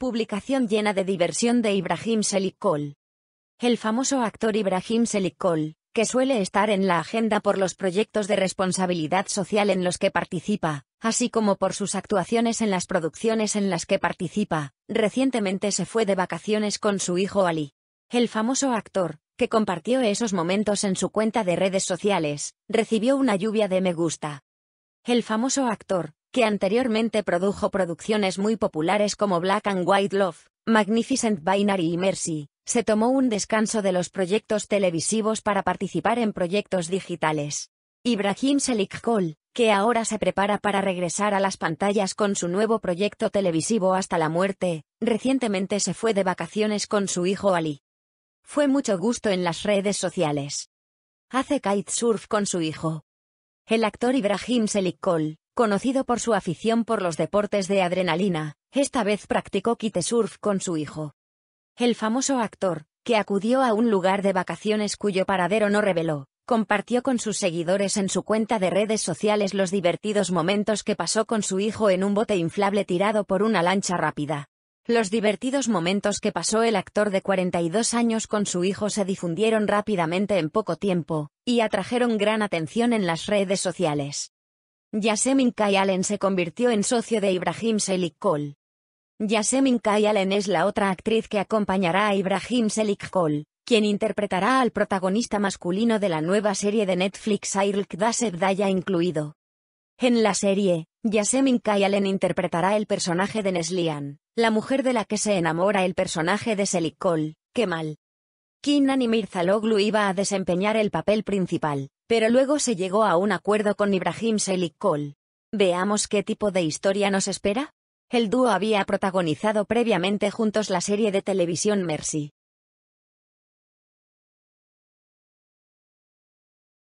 Publicación llena de diversión de Ibrahim Selikol. El famoso actor Ibrahim Selikol, que suele estar en la agenda por los proyectos de responsabilidad social en los que participa, así como por sus actuaciones en las producciones en las que participa, recientemente se fue de vacaciones con su hijo Ali. El famoso actor, que compartió esos momentos en su cuenta de redes sociales, recibió una lluvia de me gusta. El famoso actor, que anteriormente produjo producciones muy populares como Black and White Love, Magnificent Binary y Mercy, se tomó un descanso de los proyectos televisivos para participar en proyectos digitales. Ibrahim Selik que ahora se prepara para regresar a las pantallas con su nuevo proyecto televisivo Hasta la muerte, recientemente se fue de vacaciones con su hijo Ali. Fue mucho gusto en las redes sociales. Hace kitesurf con su hijo. El actor Ibrahim Selik Conocido por su afición por los deportes de adrenalina, esta vez practicó kitesurf con su hijo. El famoso actor, que acudió a un lugar de vacaciones cuyo paradero no reveló, compartió con sus seguidores en su cuenta de redes sociales los divertidos momentos que pasó con su hijo en un bote inflable tirado por una lancha rápida. Los divertidos momentos que pasó el actor de 42 años con su hijo se difundieron rápidamente en poco tiempo, y atrajeron gran atención en las redes sociales. Yasemin Kayalen se convirtió en socio de Ibrahim Selig Kol. Yasemin Kayalen es la otra actriz que acompañará a Ibrahim Selig Kol, quien interpretará al protagonista masculino de la nueva serie de Netflix Irk Daseb Daya incluido. En la serie, Yasemin Kayalen interpretará el personaje de Neslian, la mujer de la que se enamora el personaje de Selikol, Kol, Kemal, Kinan y Loglu iba a desempeñar el papel principal, pero luego se llegó a un acuerdo con Ibrahim Selikol. Veamos qué tipo de historia nos espera. El dúo había protagonizado previamente juntos la serie de televisión Mercy,